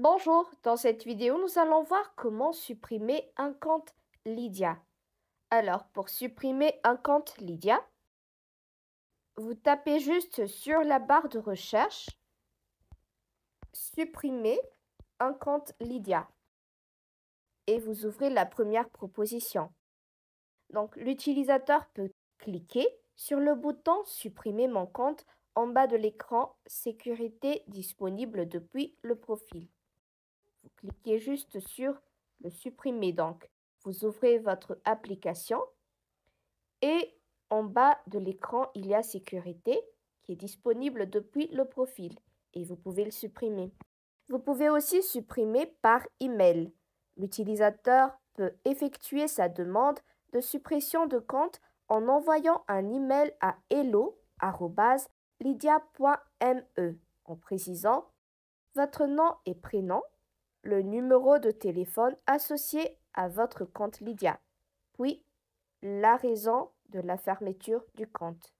Bonjour, dans cette vidéo, nous allons voir comment supprimer un compte Lydia. Alors, pour supprimer un compte Lydia, vous tapez juste sur la barre de recherche « Supprimer un compte Lydia » et vous ouvrez la première proposition. Donc, l'utilisateur peut cliquer sur le bouton « Supprimer mon compte » en bas de l'écran « Sécurité disponible depuis le profil ». Vous cliquez juste sur le supprimer donc. Vous ouvrez votre application et en bas de l'écran, il y a sécurité qui est disponible depuis le profil et vous pouvez le supprimer. Vous pouvez aussi supprimer par email. L'utilisateur peut effectuer sa demande de suppression de compte en envoyant un email à hello@lydia.me en précisant votre nom et prénom le numéro de téléphone associé à votre compte Lydia, puis la raison de la fermeture du compte.